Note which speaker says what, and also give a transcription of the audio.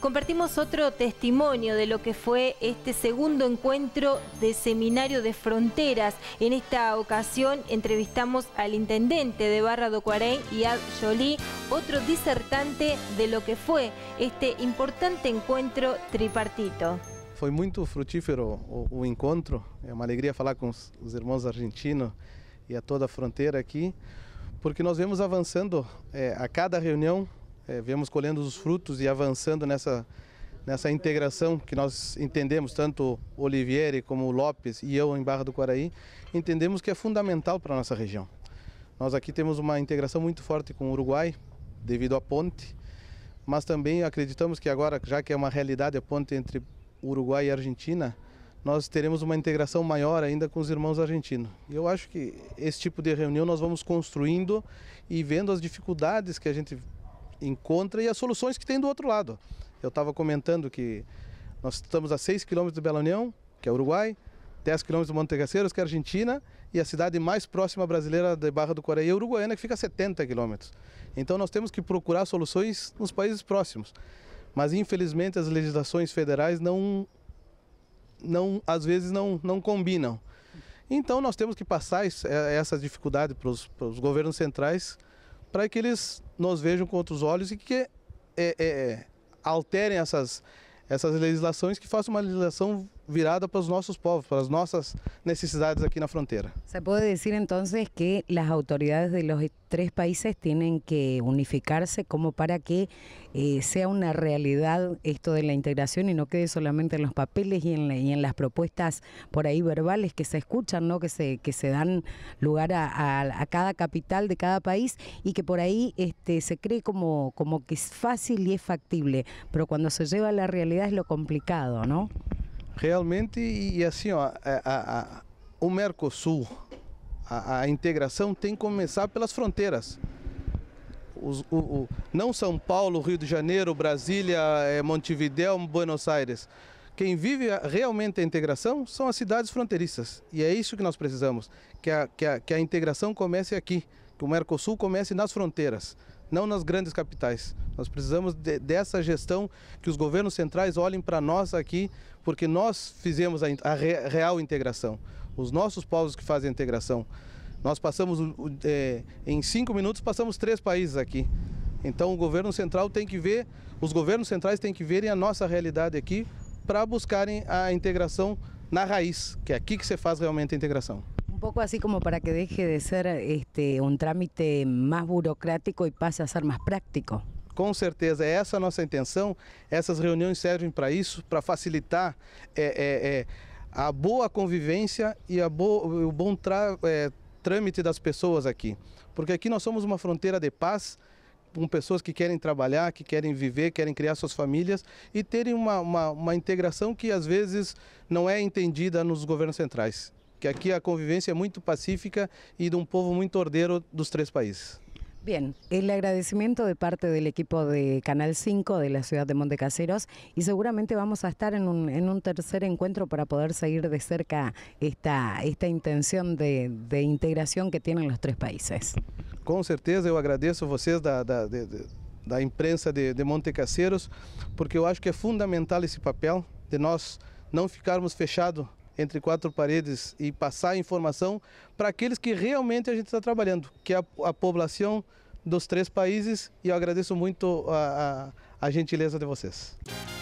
Speaker 1: compartimos otro testimonio de lo que fue este segundo encuentro de Seminario de Fronteras. En esta ocasión entrevistamos al intendente de Barra do Cuarén, a Jolie, otro disertante de lo que fue este importante encuentro tripartito.
Speaker 2: Fue muy fructífero el encuentro, es una alegría hablar falar los hermanos argentinos y a toda la frontera aquí, porque nos vemos avanzando eh, a cada reunião é, viemos colhendo os frutos e avançando nessa, nessa integração que nós entendemos, tanto Olivieri como Lopes e eu em Barra do Quaraí, entendemos que é fundamental para a nossa região. Nós aqui temos uma integração muito forte com o Uruguai, devido à ponte, mas também acreditamos que agora, já que é uma realidade a ponte entre Uruguai e Argentina, nós teremos uma integração maior ainda com os irmãos argentinos. Eu acho que esse tipo de reunião nós vamos construindo e vendo as dificuldades que a gente encontra e as soluções que tem do outro lado. Eu estava comentando que nós estamos a 6 quilômetros de Bela União, que é Uruguai, 10 quilômetros do Monte Gaceiros, que é Argentina, e a cidade mais próxima brasileira de Barra do Coreia é Uruguaiana, que fica a 70 quilômetros. Então nós temos que procurar soluções nos países próximos. Mas infelizmente as legislações federais não, não às vezes não, não combinam. Então nós temos que passar eh, essa dificuldade para os governos centrais para que eles nos vejam com outros olhos e que é, é, é alterem essas, essas legislações, que façam uma legislação virada para los nuestros pueblos, para las nuestras necesidades en la frontera.
Speaker 1: Se puede decir entonces que las autoridades de los tres países tienen que unificarse como para que eh, sea una realidad esto de la integración y no quede solamente en los papeles y en, las propuestas por ahí verbales que se escuchan, ¿no? que, se, que se dan lugar a, cada capital de cada país y que por ahí este, se cree como, como que es fácil y es factible, pero cuando se lleva a la realidad es lo complicado, ¿no?
Speaker 2: realmente, e, e assim, ó, a, é, a, a, o Mercosul, a, integração tem que começar pelas fronteiras. Os, o, o, não São Paulo, Rio de Janeiro, Brasília, eh, Montevideo, Buenos Aires. Quem vive realmente a integração são as cidades fronteiriças. E é isso que nós precisamos, que a, que a, que a integração comece aqui que o Mercosul comece nas fronteiras, não nas grandes capitais. Nós precisamos de, dessa gestão que os governos centrais olhem para nós aqui, porque nós fizemos a, a re, real integração. Os nossos povos que fazem a integração. Nós passamos, é, em cinco minutos, passamos três países aqui. Então o governo central tem que ver, os governos centrais têm que verem a nossa realidade aqui para buscarem a integração na raiz, que é aqui que você faz realmente a integração.
Speaker 1: Un poco así como para que deje de ser este, um trámite mais burocrático e passe a ser mais prático.
Speaker 2: Com certeza, é essa a nossa intenção. Essas reuniões servem para isso, para facilitar é, é, é, a boa convivência e a bo o bom tra é, trâmite das pessoas aqui. Porque aqui nós somos uma fronteira de paz com pessoas que querem trabalhar, que querem viver, querem criar suas famílias e terem uma, uma, uma integração que às vezes não é entendida nos governos centrais. que aquí a convivencia muy pacífica y de pueblo povo muito de los tres países.
Speaker 1: Bien, el agradecimiento de parte del equipo de Canal 5 de la ciudad de Montecaseros y seguramente vamos a estar en un, tercer encuentro para poder seguir de cerca esta, esta intención de, integración que tienen los tres países.
Speaker 2: Con certeza, yo agradezco a ustedes da, da, de, la imprensa de, de porque yo acho que es fundamental ese papel de nosotros no ficarmos fechados entre quatro paredes e passar informação para aqueles que realmente a gente está trabalhando, que é a, a, população dos três países, e eu agradeço muito a, a, a gentileza de vocês.